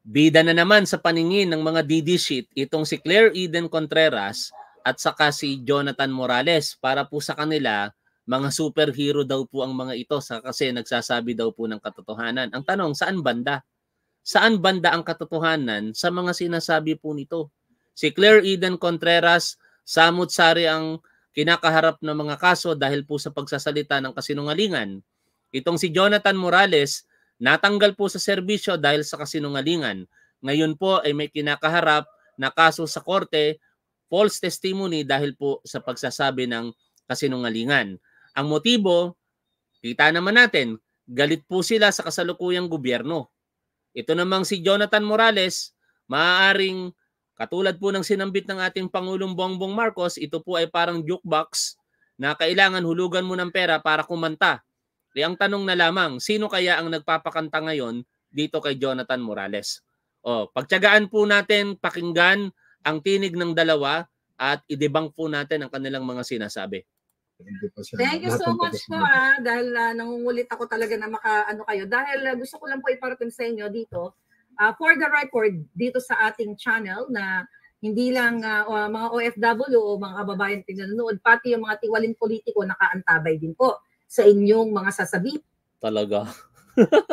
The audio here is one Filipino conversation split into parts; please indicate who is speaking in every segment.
Speaker 1: Bida na naman sa paningin ng mga DD sheet itong si Claire Eden Contreras at saka si Jonathan Morales para po sa kanila mga superhero daw po ang mga ito sa kasi nagsasabi daw po ng katotohanan. Ang tanong, saan banda? Saan banda ang katotohanan sa mga sinasabi po nito? Si Claire Eden Contreras, samut sari ang kinakaharap ng mga kaso dahil po sa pagsasalita ng kasinungalingan. Itong si Jonathan Morales, Natanggal po sa serbisyo dahil sa kasinungalingan. Ngayon po ay may kinakaharap na kaso sa korte, false testimony dahil po sa pagsasabi ng kasinungalingan. Ang motibo, kita naman natin, galit po sila sa kasalukuyang gobyerno. Ito namang si Jonathan Morales, maaaring katulad po ng sinambit ng ating Pangulong Bongbong Marcos, ito po ay parang jukebox na kailangan hulugan mo ng pera para kumanta Di eh, ang tanong na lamang, sino kaya ang nagpapakanta ngayon dito kay Jonathan Morales? O, pagtiyagaan po natin pakinggan ang tinig ng dalawa at idebang po natin ang kanilang mga sinasabi.
Speaker 2: Thank you so much
Speaker 3: po ah, dahil uh, nangungulit ako talaga na makaano kayo. Dahil uh, gusto ko lang po iparating sa inyo dito, uh, for the record, dito sa ating channel na hindi lang uh, mga OFW o mga kababayan pinanonood, pati yung mga tiwaling politiko nakaantabay din po sa inyong mga sasabi.
Speaker 1: Talaga.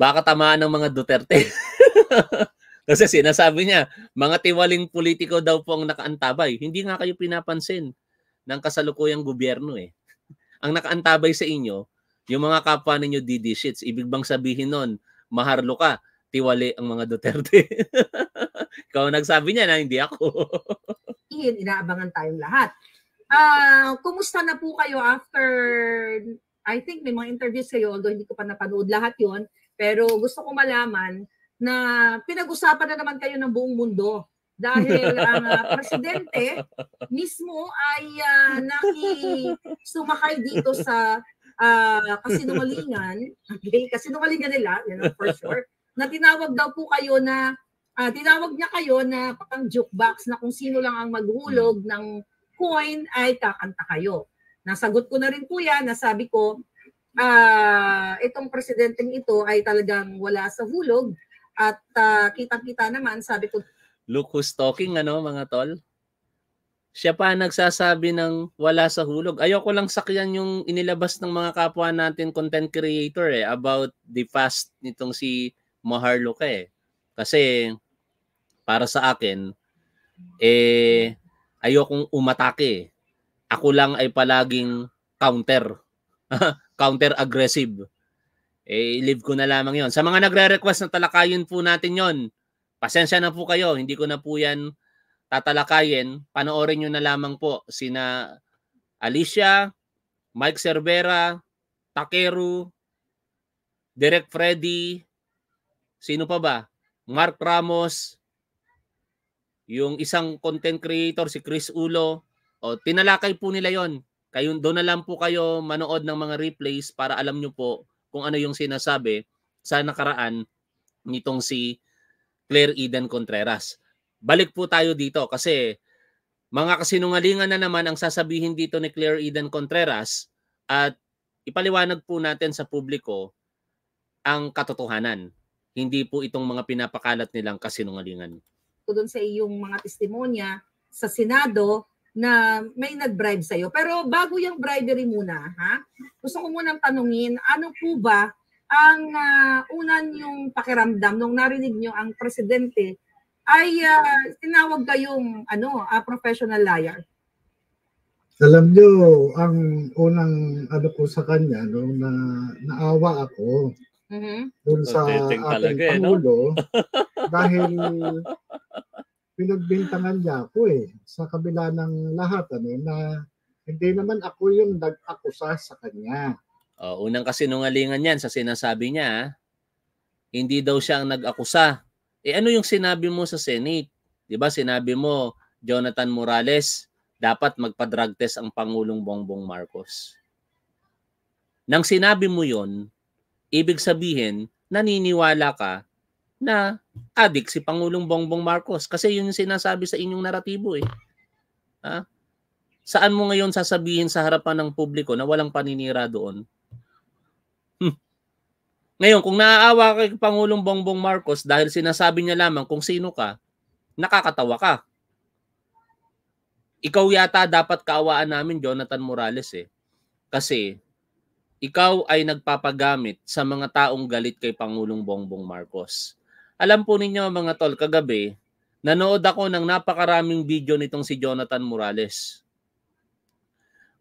Speaker 1: Baka tamaan ng mga Duterte. Kasi sinasabi niya, mga tiwaling politiko daw po ang nakaantabay. Hindi nga kayo pinapansin ng kasalukuyang gobyerno eh. Ang nakaantabay sa inyo, yung mga kapwa ninyo DD shits. Ibig bang sabihin nun, maharlo ka, tiwali ang mga Duterte. Ikaw nagsabi niya na, hindi ako.
Speaker 3: Iyon, inaabangan tayong lahat. Uh, kumusta na po kayo after, I think may mga interviews kayo, although hindi ko pa napanood lahat yon pero gusto ko malaman na pinag-usapan na naman kayo ng buong mundo dahil ang uh, presidente mismo ay uh, ah, naki dito sa uh, kasinungalingan, okay, kasinungalingan nila, you know, for sure, na tinawag daw po kayo na uh, tinawag niya kayo na pakang jukebox na kung sino lang ang maghulog hmm. ng coin ay kakanta kayo. Nasagot ko na rin po yan. nasabi ko, uh, itong presidenteng ito ay talagang wala sa hulog at uh, kitang-kita naman, sabi ko.
Speaker 1: Look who's talking, ano mga tol? Siya pa nagsasabi ng wala sa hulog. Ayoko lang sakyan yung inilabas ng mga kapwa natin content creator eh about the past nitong si Maharloka eh. Kasi para sa akin, eh ayokong umatake. Ako lang ay palaging counter. Counter-aggressive. Eh, live ko na lamang yon Sa mga nagre-request na talakayin po natin yon pasensya na po kayo. Hindi ko na po yan tatalakayin. Panoorin nyo na lamang po sina Alicia, Mike Cervera, Takeru, Derek Freddy, sino pa ba? Mark Ramos, yung isang content creator, si Chris Ulo, o, tinalakay po nila yon. Kayo, doon na lang po kayo manood ng mga replays para alam nyo po kung ano yung sinasabi sa nakaraan nitong si Claire Eden Contreras. Balik po tayo dito kasi mga kasinungalingan na naman ang sasabihin dito ni Claire Eden Contreras at ipaliwanag po natin sa publiko ang katotohanan. Hindi po itong mga pinapakalat nilang kasinungalingan
Speaker 3: ko doon sa iyong mga testimonya sa Senado na may nag-bribe sa iyo. Pero bago yung bribery muna, ha? gusto ko munang tanungin, ano po ba ang uh, unan yung pakiramdam nung narinig niyo ang presidente ay uh, tinawag kayong ano, uh, professional liar?
Speaker 2: Alam niyo, ang unang ano ko sa kanya, no, na naawa ako, Mm-hmm. Doon sa ating talaga, Pangulo. Eh, no? dahil pinagbintangan niya ako eh sa kabila ng lahat ano na hindi naman ako yung nag-akusa sa kanya.
Speaker 1: Oh, unang kasinungalingan niyan sa sinasabi niya, ah. hindi daw siya ang nag-akusa. Eh ano yung sinabi mo sa Senate? 'Di ba sinabi mo Jonathan Morales dapat magpa-drug test ang Pangulong Bongbong Marcos. Nang sinabi mo 'yon, ibig sabihin naniniwala ka na adik si Pangulong Bongbong Marcos kasi yun yung sinasabi sa inyong naratibo eh. Ha? Saan mo ngayon sasabihin sa harapan ng publiko na walang paninira doon? Hmm. Ngayon, kung naaawa kay Pangulong Bongbong Marcos dahil sinasabi niya lamang kung sino ka, nakakatawa ka. Ikaw yata dapat kaawaan namin Jonathan Morales eh. Kasi ikaw ay nagpapagamit sa mga taong galit kay Pangulong Bongbong Marcos alam po ninyo mga tol, kagabi, nanood ako ng napakaraming video nitong si Jonathan Morales.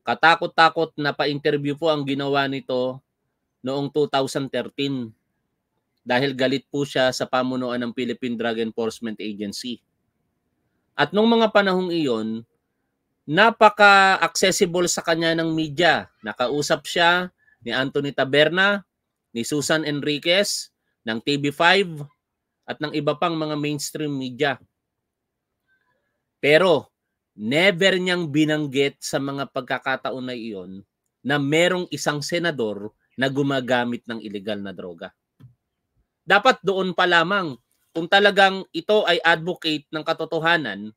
Speaker 1: Katakot-takot na pa-interview po ang ginawa nito noong 2013 dahil galit po siya sa pamunuan ng Philippine Drug Enforcement Agency. At nung mga panahong iyon, napaka-accessible sa kanya ng media. Nakausap siya ni Anthony Taberna, ni Susan Enriquez ng TV5, at ng iba pang mga mainstream media. Pero never niyang binanggit sa mga pagkakataon na iyon na merong isang senador na gumagamit ng ilegal na droga. Dapat doon pa lamang kung talagang ito ay advocate ng katotohanan,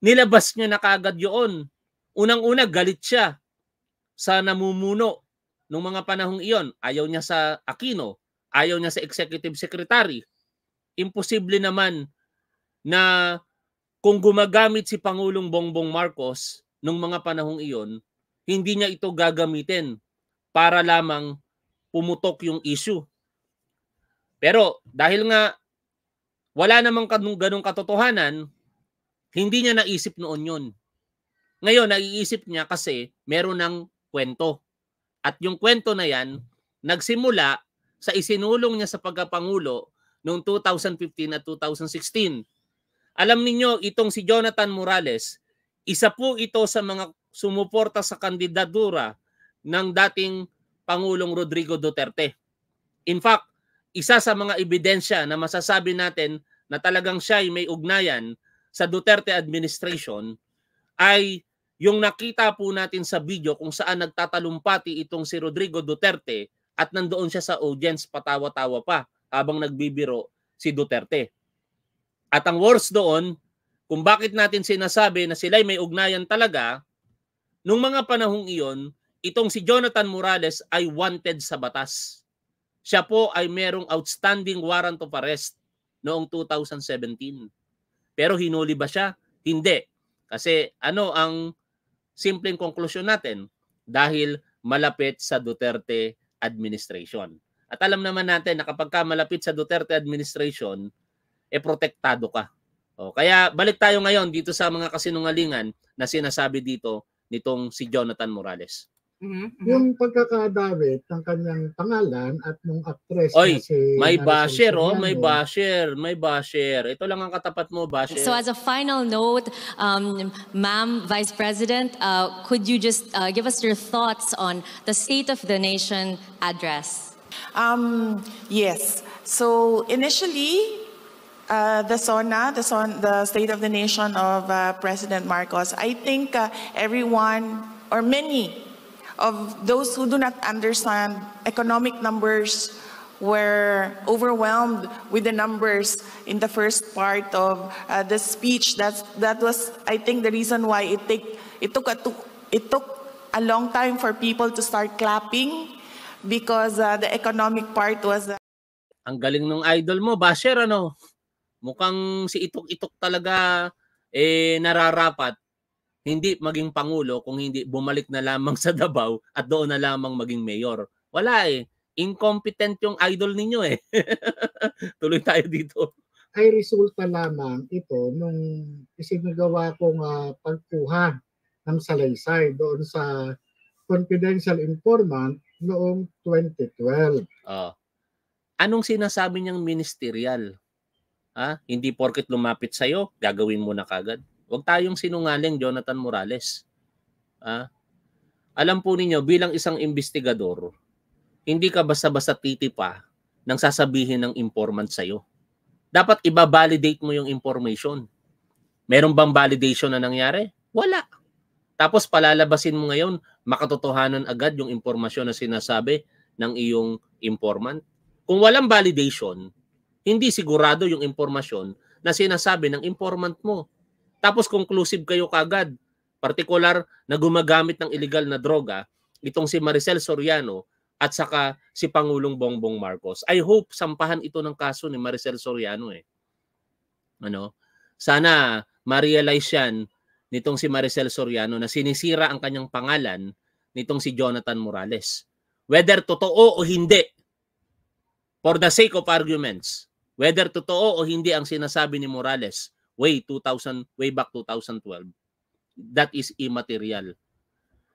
Speaker 1: nilabas niya na kagad yun. Unang-una, galit siya sa namumuno nung mga panahong iyon. Ayaw niya sa Aquino. Ayaw niya sa executive secretary. Imposible naman na kung gumagamit si Pangulong Bongbong Marcos nung mga panahong iyon, hindi niya ito gagamitin para lamang pumutok yung issue. Pero dahil nga wala namang ganong katotohanan, hindi niya naisip noon yun. Ngayon, naiisip niya kasi meron ng kwento. At yung kwento na yan, nagsimula sa isinulong niya sa pagkapangulo noong 2015 at 2016. Alam niyo itong si Jonathan Morales, isa po ito sa mga sumuporta sa kandidatura ng dating Pangulong Rodrigo Duterte. In fact, isa sa mga ebidensya na masasabi natin na talagang siya ay may ugnayan sa Duterte administration ay yung nakita po natin sa video kung saan nagtatalumpati itong si Rodrigo Duterte at nandoon siya sa audience patawa-tawa pa habang nagbibiro si Duterte. At ang worst doon, kung bakit natin sinasabi na sila'y may ugnayan talaga, nung mga panahong iyon, itong si Jonathan Morales ay wanted sa batas. Siya po ay merong outstanding warrant of arrest noong 2017. Pero hinuli ba siya? Hindi. Kasi ano ang simpleng konklusyon natin? Dahil malapit sa Duterte administration. At alam naman natin na kapag ka malapit sa Duterte administration, e eh, protektado ka. O, oh, kaya balik tayo ngayon dito sa mga kasinungalingan na sinasabi dito nitong si Jonathan Morales.
Speaker 2: Mm-hmm, mm-hmm. Yung pagkakadawit ng kanyang pangalan at nung actress Oy, na si may Marisol basher oh, may
Speaker 1: basher, may basher. Ito lang ang katapat mo, basher. So as a
Speaker 3: final note, um, Ma'am Vice President, uh, could you just uh, give us your thoughts on the State of the Nation address?
Speaker 4: Um, yes. So initially, uh, the SONA, the, SON, the State of the Nation of uh, President Marcos, I think uh, everyone or many of those who do not understand economic numbers were overwhelmed with the numbers in the first part of uh, the speech. That's, that was, I think, the reason why it, take, it, took a, it took a long time for people to start clapping because uh, the economic part was... Uh,
Speaker 1: Ang galing ng idol mo, Basher, ano? Mukhang si Itok-Itok talaga eh nararapat hindi maging pangulo kung hindi bumalik na lamang sa Davao at doon na lamang maging mayor. Wala eh. Incompetent yung idol ninyo eh. Tuloy tayo dito.
Speaker 2: Ay resulta lamang ito nung isinagawa kong uh, pagkuha ng salaysay doon sa confidential informant noong 2012.
Speaker 1: Oh. Ah. Anong sinasabi niyang ministerial? Ha? Ah, hindi porket lumapit sa'yo, gagawin mo na kagad. Huwag tayong sinungaling Jonathan Morales. Ah? Alam po ninyo, bilang isang investigador, hindi ka basta-basta titipa nang sasabihin ng informant sa'yo. Dapat iba-validate mo yung information. Meron bang validation na nangyari? Wala. Tapos palalabasin mo ngayon, makatotohanan agad yung impormasyon na sinasabi ng iyong informant. Kung walang validation, hindi sigurado yung impormasyon na sinasabi ng informant mo. Tapos conclusive kayo kagad, partikular na gumagamit ng illegal na droga, itong si Maricel Soriano at saka si Pangulong Bongbong Marcos. I hope sampahan ito ng kaso ni Maricel Soriano eh. Ano? Sana ma-realize yan nitong si Maricel Soriano na sinisira ang kanyang pangalan nitong si Jonathan Morales. Whether totoo o hindi, for the sake of arguments, whether totoo o hindi ang sinasabi ni Morales way 2000 way back 2012 that is immaterial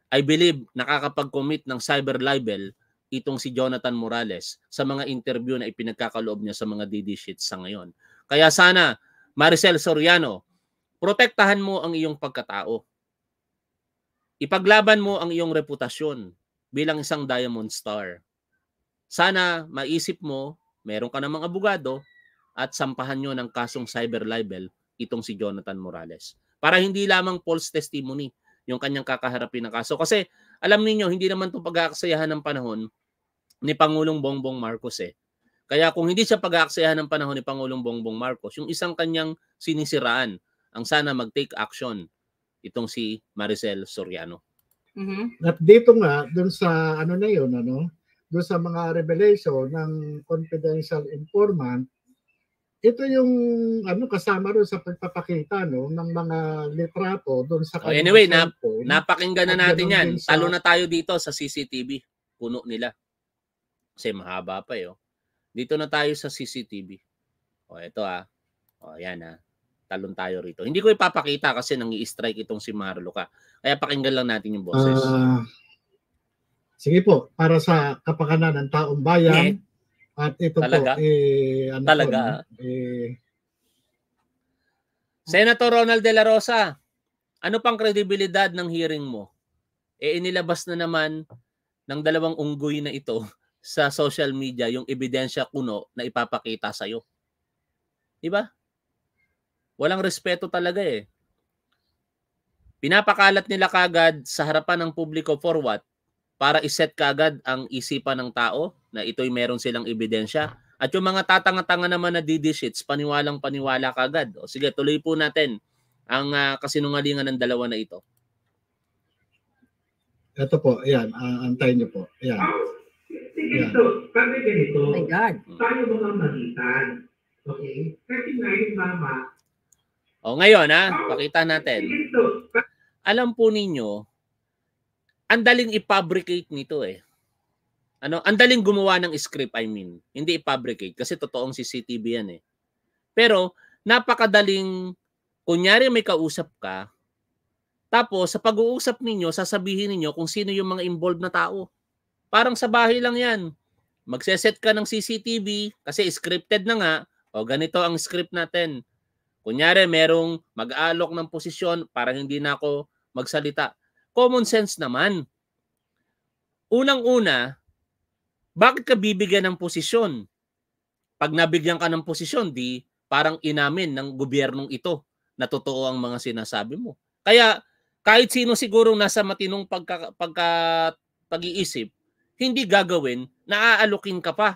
Speaker 1: i believe nakakapag-commit ng cyber libel itong si Jonathan Morales sa mga interview na ipinagkakaloob niya sa mga DD sheets sa ngayon kaya sana Maricel Soriano protektahan mo ang iyong pagkatao ipaglaban mo ang iyong reputasyon bilang isang diamond star sana maisip mo meron ka namang abogado at sampahan nyo ng kasong cyber libel itong si Jonathan Morales. Para hindi lamang false testimony yung kanyang kakaharapin na kaso. Kasi alam niyo hindi naman itong pag-aaksayahan ng panahon ni Pangulong Bongbong Marcos eh. Kaya kung hindi siya pag-aaksayahan ng panahon ni Pangulong Bongbong Marcos, yung isang kanyang sinisiraan ang sana mag-take action itong si Maricel Soriano.
Speaker 2: Mm-hmm. At dito nga, dun sa ano na yun, ano, dun sa mga revelation ng confidential informant, ito yung ano kasama rin sa pagpapakita no ng mga litrato doon sa oh, Anyway, na, napakinggan na natin yan. Sa... Talo na
Speaker 1: tayo dito sa CCTV. Puno nila. Kasi mahaba pa 'yo. Eh, oh. Dito na tayo sa CCTV. oh, ito ah. oh, ayan ah. Talon tayo rito. Hindi ko ipapakita kasi nang i-strike itong si Marloka. Kaya pakinggan lang natin yung boses. Uh,
Speaker 2: sige po, para sa kapakanan ng taong bayan. Yeah at ito Talaga? po,
Speaker 1: eh, ano Talaga? Po, eh, Senator Ronald De La Rosa, ano pang kredibilidad ng hearing mo? E inilabas na naman ng dalawang unggoy na ito sa social media yung ebidensya kuno na ipapakita sa iyo. 'Di ba? Walang respeto talaga eh. Pinapakalat nila kagad sa harapan ng publiko for what? Para iset kagad ang isipan ng tao na ito'y meron silang ebidensya. At yung mga tatanga-tanga naman na DD paniwalang paniwala kagad. O sige, tuloy po natin ang uh, kasinungalingan ng dalawa na ito.
Speaker 2: Ito po, ayan, uh, antayin niyo po. Ayan. Sige, ito, kami ganito, oh my God. tayo mga magitan. Okay? Kasi nga yung mama.
Speaker 1: O ngayon ha, oh, pakita natin. Alam po ninyo, ang daling i-fabricate nito eh. Ano, ang daling gumawa ng script, I mean. Hindi i-fabricate kasi totoong CCTV yan eh. Pero napakadaling kunyari may kausap ka, tapos sa pag-uusap ninyo, sasabihin ninyo kung sino yung mga involved na tao. Parang sa bahay lang yan. Magseset ka ng CCTV kasi scripted na nga. O ganito ang script natin. Kunyari merong mag-alok ng posisyon para hindi na ako magsalita. Common sense naman. Unang-una, bakit ka bibigyan ng posisyon? Pag nabigyan ka ng posisyon, di parang inamin ng gobyernong ito na totoo ang mga sinasabi mo. Kaya kahit sino siguro nasa matinong pagka, pagka, pag-iisip, hindi gagawin na aalukin ka pa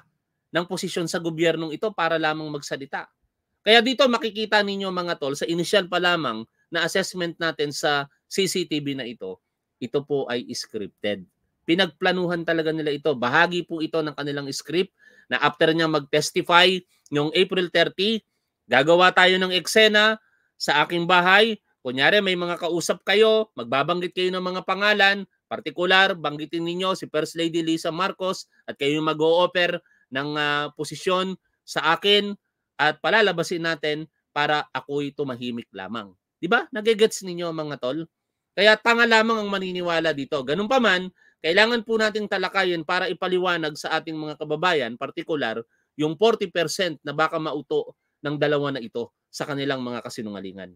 Speaker 1: ng posisyon sa gobyernong ito para lamang magsalita. Kaya dito makikita ninyo mga tol sa initial pa lamang na assessment natin sa CCTV na ito, ito po ay scripted. Pinagplanuhan talaga nila ito. Bahagi po ito ng kanilang script na after niya mag-testify noong April 30, gagawa tayo ng eksena sa aking bahay. Kunyari may mga kausap kayo, magbabanggit kayo ng mga pangalan, partikular, banggitin ninyo si First Lady Lisa Marcos at kayo mag-o-offer ng uh, posisyon sa akin at palalabasin natin para ako'y tumahimik lamang. 'Di ba? Nagegets ninyo mga tol? Kaya tanga lamang ang maniniwala dito. Ganun pa man, kailangan po nating talakayin para ipaliwanag sa ating mga kababayan, partikular, yung 40% na baka mauto ng dalawa na ito sa kanilang mga kasinungalingan.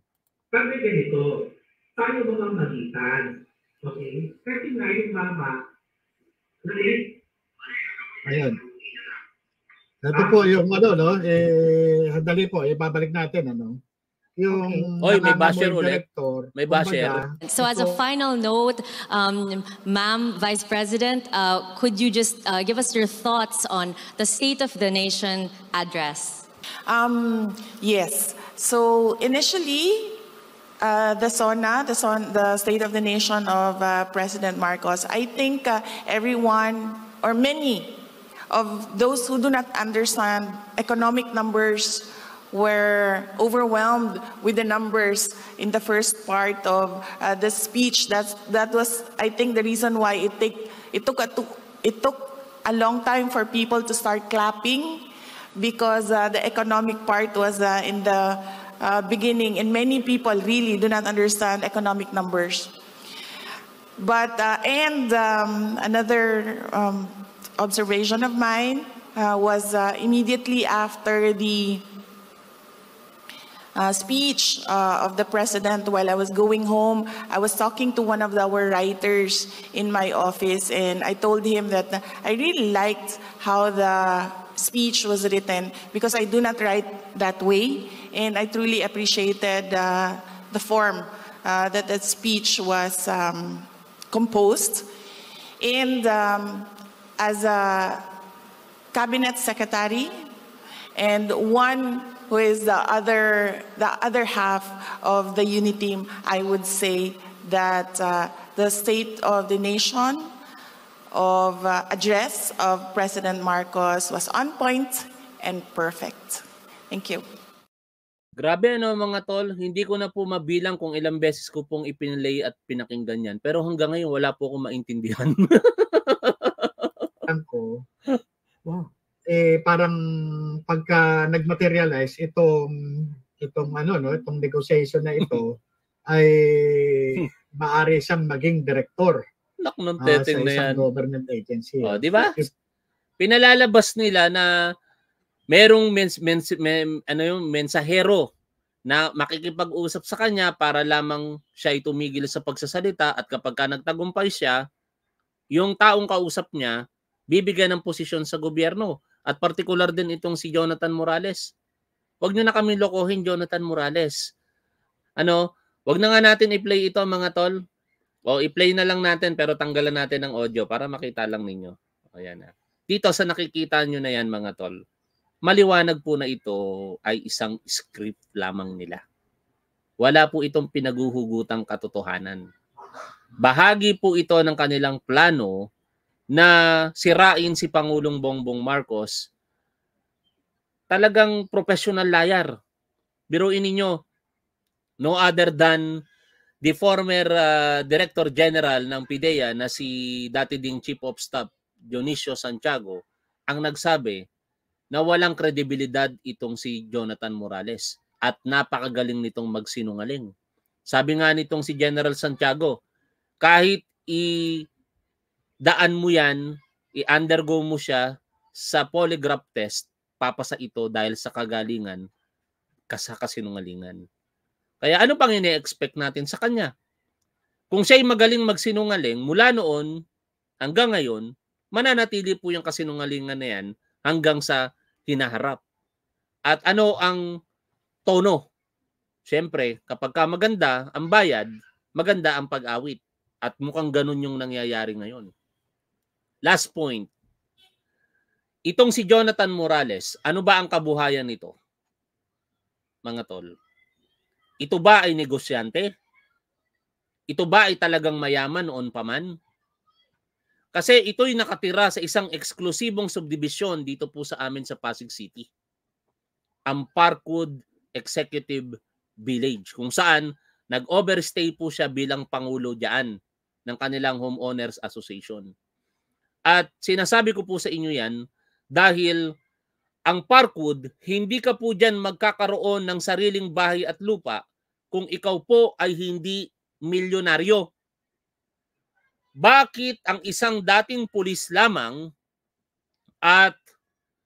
Speaker 2: Kasi ganito, tayo mga magitan, okay? Kasi nga yung mama, nalik. ayun. Ito po yung ano, no? Eh, handali po, ibabalik natin, ano? Yung Oy, may basher ulit.
Speaker 1: May basher. So as a
Speaker 3: final note, um, Ma'am Vice President, uh, could you just uh, give us your thoughts on the
Speaker 4: State of the Nation address? Um, yes. So initially, uh, the SONA, the, SON, the State of the Nation of uh, President Marcos, I think uh, everyone or many of those who do not understand economic numbers, were overwhelmed with the numbers in the first part of uh, the speech. That's, that was, I think, the reason why it, take, it, took a, it took a long time for people to start clapping because uh, the economic part was uh, in the uh, beginning, and many people really do not understand economic numbers. But, uh, and um, another um, observation of mine uh, was immediately after the uh, speech uh, of the president while I was going home, I was talking to one of our writers in my office, and I told him that I really liked how the speech was written because I do not write that way, and I truly appreciated uh, the form uh, that that speech was um, composed. And um, as a cabinet secretary and one who is the other, the other half of the unity team, I would say that uh, the state of the nation of uh, address of President Marcos was on point and perfect. Thank you.
Speaker 1: Grabe ano mga tol, hindi ko na po mabilang kung ilang beses ko pong ipinlay at pinakinggan yan. Pero hanggang ngayon wala po akong maintindihan.
Speaker 2: ko, wow, eh parang pagka nagmaterialize itong itong ano no, itong negotiation na ito ay hmm. maaari siyang maging director
Speaker 1: Lak ng ah, teteng uh, sa na yan. government agency. Oh, eh. di ba? Pinalalabas nila na merong mens, mens, men, ano yung mensahero na makikipag-usap sa kanya para lamang siya ay tumigil sa pagsasalita at kapag ka nagtagumpay siya, yung taong kausap niya, bibigyan ng posisyon sa gobyerno. At partikular din itong si Jonathan Morales. Huwag niyo na kami lokohin, Jonathan Morales. Ano, huwag na nga natin i-play ito mga tol. O i-play na lang natin pero tanggalan natin ng audio para makita lang ninyo. O yan na. Dito sa nakikita nyo na yan mga tol, maliwanag po na ito ay isang script lamang nila. Wala po itong pinaguhugutang katotohanan. Bahagi po ito ng kanilang plano na sirain si Pangulong Bongbong Marcos, talagang professional liar. Biruin ninyo, no other than the former uh, Director General ng PIDEA na si dati ding Chief of Staff Dionisio Santiago ang nagsabi na walang kredibilidad itong si Jonathan Morales at napakagaling nitong magsinungaling. Sabi nga nitong si General Santiago, kahit i daan mo yan, i-undergo mo siya sa polygraph test, papasa ito dahil sa kagalingan sa kasinungalingan. Kaya ano pang ini-expect natin sa kanya? Kung siya'y magaling magsinungaling, mula noon hanggang ngayon, mananatili po yung kasinungalingan na yan hanggang sa hinaharap. At ano ang tono? Siyempre, kapag ka maganda ang bayad, maganda ang pag-awit. At mukhang ganun yung nangyayari ngayon. Last point. Itong si Jonathan Morales, ano ba ang kabuhayan nito? Mga tol. Ito ba ay negosyante? Ito ba ay talagang mayaman noon pa man? Kasi ito'y nakatira sa isang eksklusibong subdivision dito po sa amin sa Pasig City. Ang Parkwood Executive Village kung saan nag-overstay po siya bilang pangulo diyan ng kanilang homeowners association. At sinasabi ko po sa inyo yan dahil ang parkwood, hindi ka po dyan magkakaroon ng sariling bahay at lupa kung ikaw po ay hindi milyonaryo. Bakit ang isang dating pulis lamang at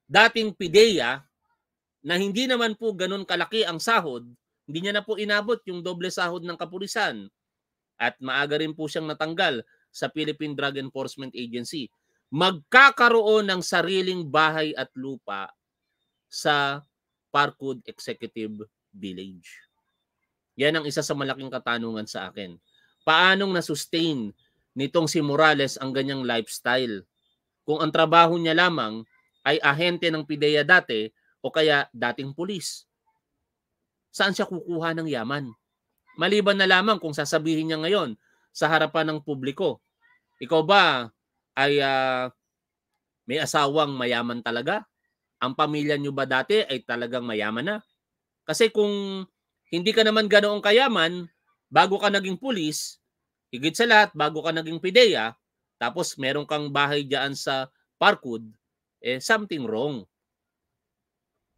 Speaker 1: dating pideya na hindi naman po ganun kalaki ang sahod, hindi niya na po inabot yung doble sahod ng kapulisan at maaga rin po siyang natanggal sa Philippine Drug Enforcement Agency magkakaroon ng sariling bahay at lupa sa Parkwood Executive Village. Yan ang isa sa malaking katanungan sa akin. Paanong na-sustain nitong si Morales ang ganyang lifestyle? Kung ang trabaho niya lamang ay ahente ng PIDEA dati o kaya dating pulis. Saan siya kukuha ng yaman? Maliban na lamang kung sasabihin niya ngayon sa harapan ng publiko, ikaw ba ay uh, may asawang mayaman talaga? Ang pamilya nyo ba dati ay talagang mayaman na? Kasi kung hindi ka naman ganoong kayaman, bago ka naging pulis, higit sa lahat, bago ka naging pideya, tapos meron kang bahay dyan sa Parkwood, eh something wrong.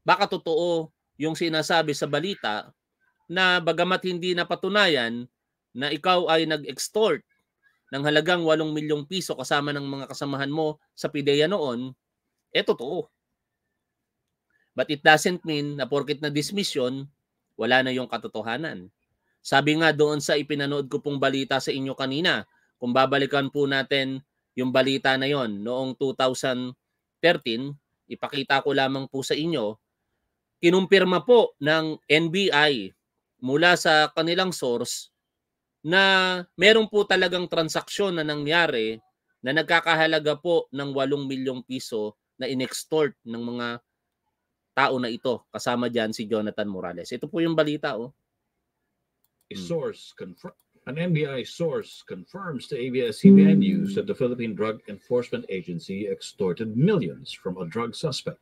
Speaker 1: Baka totoo yung sinasabi sa balita na bagamat hindi napatunayan na ikaw ay nag-extort ng halagang 8 milyong piso kasama ng mga kasamahan mo sa pideya noon, eh totoo. But it doesn't mean na porkit na dismiss yun, wala na yung katotohanan. Sabi nga doon sa ipinanood ko pong balita sa inyo kanina, kung babalikan po natin yung balita na yon noong 2013, ipakita ko lamang po sa inyo, kinumpirma po ng NBI mula sa kanilang source na meron po talagang transaksyon na nangyari na nagkakahalaga po ng 8 milyong piso na inextort ng mga tao na ito. Kasama diyan si Jonathan Morales. Ito po yung balita. Oh.
Speaker 2: A hmm. source confirmed. An NBI source confirms to ABS-CBN hmm. News that the Philippine Drug Enforcement Agency extorted millions from a drug suspect.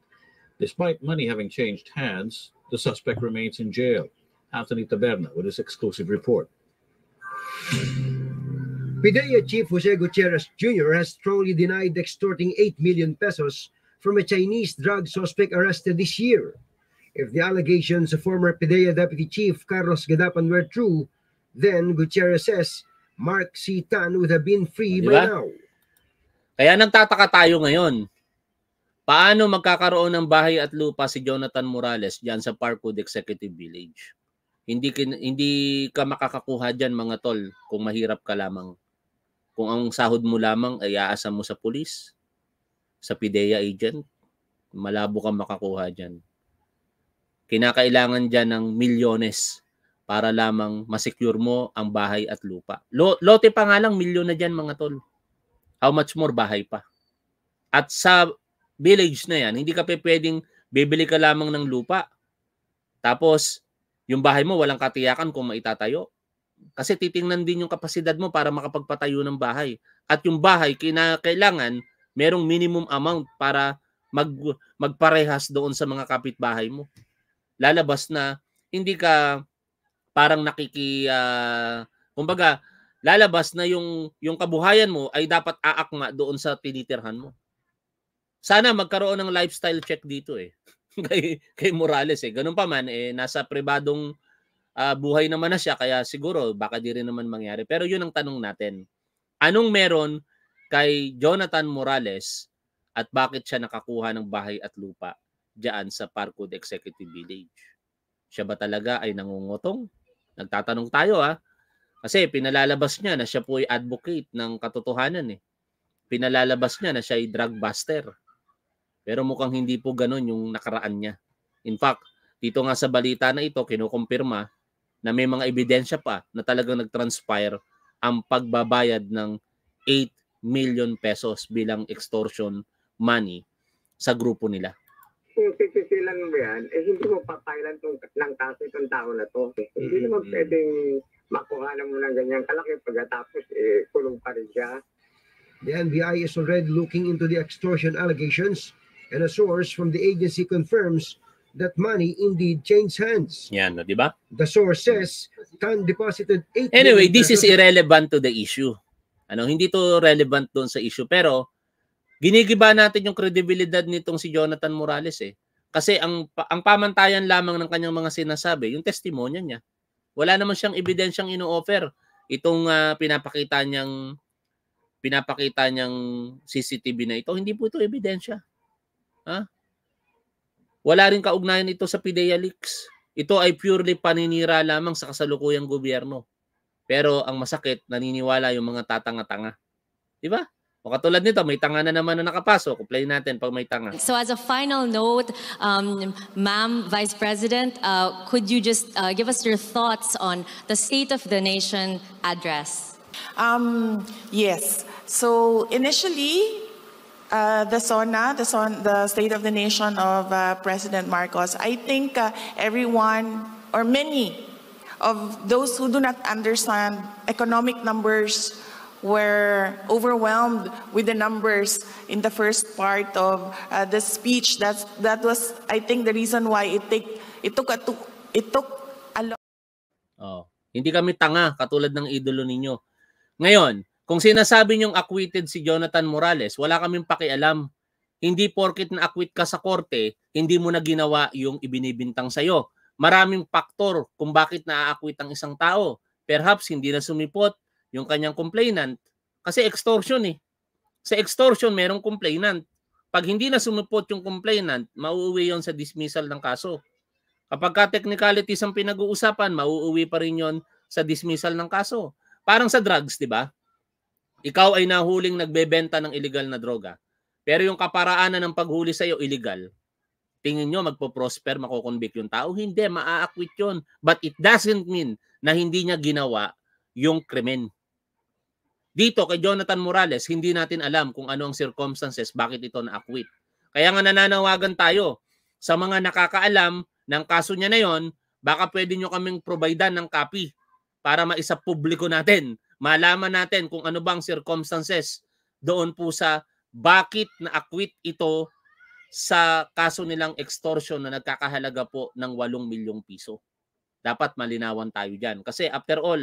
Speaker 2: Despite money having changed hands, the suspect remains in jail. Anthony Taberna with his exclusive report. PIDEA Chief Jose Gutierrez Jr. has strongly denied extorting 8 million pesos from a Chinese drug suspect arrested this year. If the allegations of former PIDEA Deputy Chief Carlos Gadapan were true, then Gutierrez says Mark C. Tan would have been free diba? by now.
Speaker 1: Kaya nang tataka tayo ngayon. Paano magkakaroon ng bahay at lupa si Jonathan Morales diyan sa Parkwood Executive Village? Hindi hindi ka makakakuha diyan mga tol kung mahirap ka lamang. Kung ang sahod mo lamang ay aasa mo sa pulis, sa PDEA agent, malabo kang makakuha diyan. Kinakailangan diyan ng milyones para lamang masecure mo ang bahay at lupa. Lo- lote pa nga lang milyon na diyan mga tol. How much more bahay pa? At sa village na yan, hindi ka pwedeng bibili ka lamang ng lupa. Tapos, yung bahay mo walang katiyakan kung maitatayo. Kasi titingnan din yung kapasidad mo para makapagpatayo ng bahay. At yung bahay, kinakailangan merong minimum amount para mag, magparehas doon sa mga kapitbahay mo. Lalabas na hindi ka parang nakiki uh, kumbaga lalabas na yung yung kabuhayan mo ay dapat aakma doon sa tinitirhan mo. Sana magkaroon ng lifestyle check dito eh. kay, kay Morales eh. Ganun pa man, eh, nasa pribadong uh, buhay naman na siya, kaya siguro baka di rin naman mangyari. Pero yun ang tanong natin. Anong meron kay Jonathan Morales at bakit siya nakakuha ng bahay at lupa diyan sa Parkwood Executive Village? Siya ba talaga ay nangungutong? Nagtatanong tayo ha. Ah. Kasi pinalalabas niya na siya po ay advocate ng katotohanan eh. Pinalalabas niya na siya ay drug buster pero mukhang hindi po ganun yung nakaraan niya. In fact, dito nga sa balita na ito, kinukumpirma na may mga ebidensya pa na talagang nag-transpire ang pagbabayad ng 8 million pesos bilang extortion money sa grupo nila.
Speaker 2: Kung sisisilan mo yan, eh hindi mo papailan tong, ng kaso itong tao na to. mm-hmm. Hindi naman pwedeng makuha na mo ng ganyan kalaki pagkatapos eh, kulong pa rin siya. The NBI is already looking into the extortion allegations and a source from the agency confirms that money indeed changed hands.
Speaker 1: Yan, no, di ba?
Speaker 2: The source says Tan deposited 8 Anyway, this is irrelevant
Speaker 1: to the issue. Ano, hindi to relevant doon sa issue pero ginigiba natin yung credibility nitong si Jonathan Morales eh. Kasi ang ang pamantayan lamang ng kanyang mga sinasabi, yung testimonya niya. Wala naman siyang ebidensyang ino-offer itong uh, pinapakita niyang pinapakita niyang CCTV na ito. Hindi po ito ebidensya. Ha? Wala rin kaugnayan ito sa PIDEA leaks. Ito ay purely paninira lamang sa kasalukuyang gobyerno. Pero ang masakit, naniniwala yung mga tatanga-tanga. Di ba? O katulad nito, may tanga na naman na nakapasok. Play natin pag may tanga. So
Speaker 3: as a final note, um, Ma'am Vice President, uh, could you just uh, give us your thoughts on the State of the
Speaker 4: Nation address? Um, yes. So initially, Uh, the SONA, the, son, the State of the Nation of uh, President Marcos, I think uh, everyone or many of those who do not understand economic numbers were overwhelmed with the numbers in the first part of uh, the speech. That's, that was, I think, the reason why it, take, it, took, a, it took a long...
Speaker 1: Oh, hindi kami tanga, katulad ng idolo ninyo. Ngayon, kung sinasabi niyong acquitted si Jonathan Morales, wala kaming pakialam. Hindi porkit na acquit ka sa korte, hindi mo na ginawa yung ibinibintang sa'yo. Maraming faktor kung bakit naa-acquit ang isang tao. Perhaps hindi na sumipot yung kanyang complainant kasi extortion eh. Sa extortion, merong complainant. Pag hindi na sumipot yung complainant, mauuwi yon sa dismissal ng kaso. Kapag ka technicalities ang pinag-uusapan, mauuwi pa rin yon sa dismissal ng kaso. Parang sa drugs, di ba? ikaw ay nahuling nagbebenta ng illegal na droga, pero yung kaparaanan ng paghuli sa iyo illegal, tingin nyo magpo-prosper, makokonvict yung tao? Hindi, maaakwit yun. But it doesn't mean na hindi niya ginawa yung krimen. Dito kay Jonathan Morales, hindi natin alam kung ano ang circumstances bakit ito na-acquit. Kaya nga nananawagan tayo sa mga nakakaalam ng kaso niya na yon, baka pwede nyo kaming providean ng copy para maisa publiko natin malaman natin kung ano bang circumstances doon po sa bakit na-acquit ito sa kaso nilang extortion na nagkakahalaga po ng 8 milyong piso. Dapat malinawan tayo dyan. Kasi after all,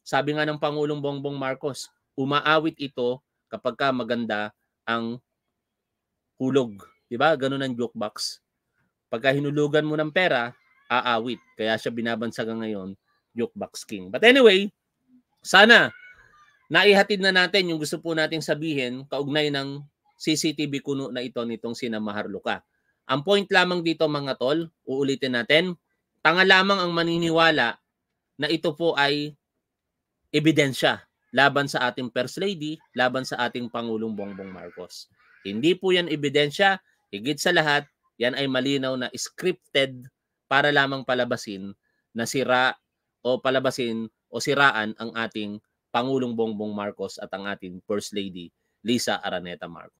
Speaker 1: sabi nga ng Pangulong Bongbong Marcos, umaawit ito kapag ka maganda ang hulog. Diba? Ganun ang joke box. Pagka hinulugan mo ng pera, aawit. Kaya siya binabansagan ngayon, joke box king. But anyway, sana naihatid na natin yung gusto po nating sabihin kaugnay ng CCTV kuno na ito nitong sinamaharluka. Ang point lamang dito mga tol, uulitin natin, tanga lamang ang maniniwala na ito po ay ebidensya laban sa ating First Lady, laban sa ating Pangulong Bongbong Marcos. Hindi po yan ebidensya, higit sa lahat, yan ay malinaw na scripted para lamang palabasin na sira o palabasin o siraan ang ating Pangulong Bongbong Marcos at ang ating First Lady Lisa Araneta Marcos.